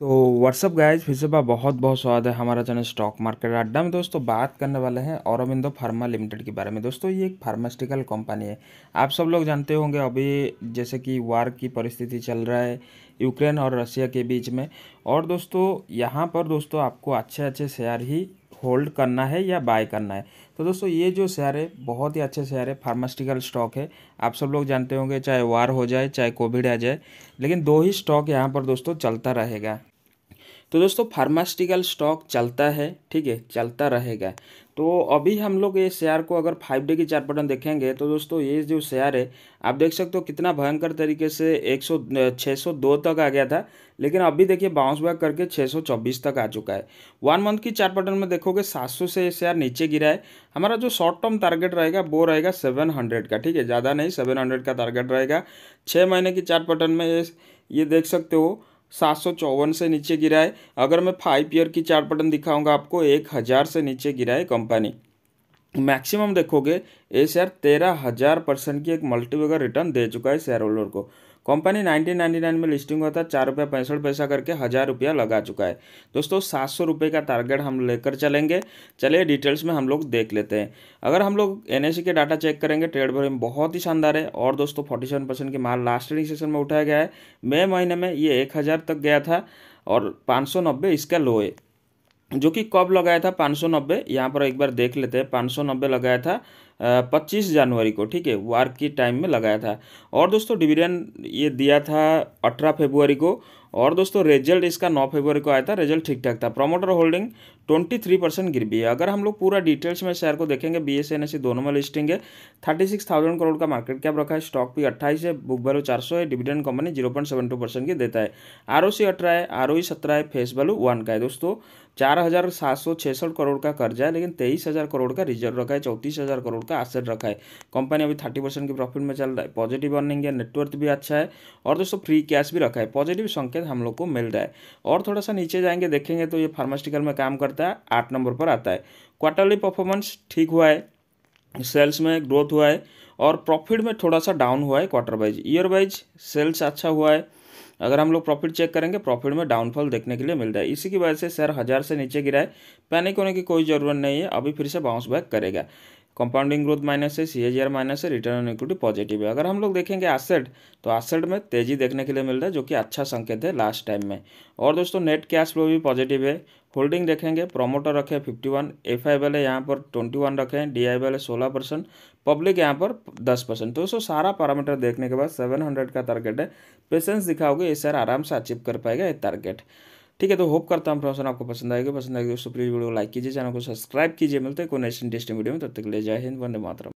तो what's up guys फिर से बहुत बहुत स्वागत है हमारा चैनल स्टॉक मार्केट अड्डा में दोस्तों बात करने वाले हैं औरबिंदो फार्मा लिमिटेड के बारे में दोस्तों ये एक फार्मास्यूटिकल कंपनी है आप सब लोग जानते होंगे अभी जैसे कि वार की परिस्थिति चल रहा है यूक्रेन और रशिया के बीच में और दोस्तों यहाँ पर दोस्तों आपको अच्छे अच्छे शेयर ही होल्ड करना है या बाय करना है तो दोस्तों ये जो शेयर है बहुत ही अच्छे शेयर है फार्मास्यूटिकल स्टॉक है आप सब लोग जानते होंगे चाहे वार हो जाए चाहे कोविड आ जाए लेकिन दो ही स्टॉक यहाँ पर दोस्तों चलता रहेगा तो दोस्तों फार्मास्टिकल स्टॉक चलता है ठीक है चलता रहेगा तो अभी हम लोग ये शेयर को अगर फाइव डे की चार पैटर्न देखेंगे तो दोस्तों ये जो शेयर है आप देख सकते हो कितना भयंकर तरीके से एक सौ छः सौ दो तक आ गया था लेकिन अभी देखिए बाउंस बैक करके छः सौ चौबीस तक आ चुका है वन मंथ की चार पैटर्न में देखोगे सात सौ से ये शेयर नीचे गिरा है हमारा जो शॉर्ट टर्म टारगेट रहेगा वो रहेगा सेवन हंड्रेड का ठीक है ज़्यादा नहीं सेवन हंड्रेड का टारगेट रहेगा छः महीने की चार पैटर्न में ये ये देख सकते हो सात सौ चौवन से नीचे गिरा है अगर मैं फाइव ईयर की चार्ट पटन दिखाऊंगा आपको एक हज़ार से नीचे गिरा है कंपनी मैक्सिमम देखोगे ये शेयर तेरह हज़ार परसेंट की एक मल्टीवेगर रिटर्न दे चुका है शेयर होल्डर को कंपनी 1999 में लिस्टिंग हुआ था चार रुपया पैंसठ पैसा करके हज़ार रुपया लगा चुका है दोस्तों सात सौ रुपये का टारगेट हम लेकर चलेंगे चलिए डिटेल्स में हम लोग देख लेते हैं अगर हम लोग एन के डाटा चेक करेंगे ट्रेड वॉल्यूम बहुत ही शानदार है और दोस्तों फोर्टी सेवन परसेंट की माल लास्ट ट्रेडिंग सेशन में उठाया गया है मई महीने में ये एक हज़ार तक गया था और पाँच सौ नब्बे इसका लो है जो कि कब लगाया था पाँच सौ नब्बे यहाँ पर एक बार देख लेते हैं पाँच सौ नब्बे लगाया था पच्चीस जनवरी को ठीक है वार की टाइम में लगाया था और दोस्तों डिविडेंड ये दिया था अठारह फेबुआरी को और दोस्तों रिजल्ट इसका नौ फरवरी को आया था रिजल्ट ठीक ठाक था promoter holding twenty three percent गिर भी है अगर हम लोग पूरा डिटेल्स में शेयर को देखेंगे बी एस एन एस दोनों में लिस्टिंग है थर्टी सिक्स थाउजेंड करोड़ का मार्केट कैप रखा है स्टॉक भी अट्ठाईस है बुक वैल्यू चार सौ है dividend company zero point seven two percent की देता है आर ओ सी अठारह है आर ओ ई सत्रह है फेस वैल्यू वन का है दोस्तों चार हज़ार सात सौ छः करोड़ का कर्जा है लेकिन तेईस हज़ार करोड़ का रिजर्व रखा है चौतीस हज़ार करोड़ करोड़ का एसेट रखा है कंपनी अभी थर्टी परसेंट की प्रॉफिट में चल रहा है पॉजिटिव अर्निंग है नेटवर्थ भी अच्छा है और दोस्तों फ्री कैश भी रखा है पॉजिटिव संकेत हम लोग को मिल रहा है और थोड़ा सा नीचे जाएंगे देखेंगे तो ये फार्मास्यूटिकल में काम करता है आठ नंबर पर आता है क्वार्टरली परफॉर्मेंस ठीक हुआ है सेल्स में ग्रोथ हुआ है और प्रॉफिट में थोड़ा सा डाउन हुआ है quarter wise year wise sales अच्छा हुआ है अगर हम लोग प्रॉफिट चेक करेंगे प्रॉफिट में डाउनफॉल देखने के लिए मिल रहा है इसी की वजह से शेयर हज़ार से नीचे गिरा है पैनिक होने की कोई ज़रूरत नहीं है अभी फिर से बाउंस बैक करेगा कंपाउंडिंग ग्रोथ माइनस है सी माइनस है रिटर्न ऑन इक्विटी पॉजिटिव है अगर हम लोग देखेंगे एसेट तो एसेट में तेजी देखने के लिए मिल रहा है जो कि अच्छा संकेत है लास्ट टाइम में और दोस्तों नेट कैश फ्लो भी पॉजिटिव है होल्डिंग देखेंगे प्रोमोटर रखे फिफ्टी वन एफ आई वाले है यहाँ पर ट्वेंटी वन रखे हैं डी आई वाले सोलह परसेंट पब्लिक यहाँ पर दस परसेंट तो दोस्तों सारा पैरामीटर देखने के बाद सेवन हंड्रेड का टारगेट है पेशेंस दिखाओगे ये सर आराम से अचीव कर पाएगा ये टारगेट ठीक है तो होप करता हूँ इन्फॉर्मेशन आपको पसंद आएगा पसंद आएगी तो प्लीज़ वीडियो को लाइक कीजिए चैनल को सब्सक्राइब कीजिए मिलते हैं कोई नेक्स्ट इंटरेस्टिंग वीडियो में तब तक ले जय हिंद वंदे मातरम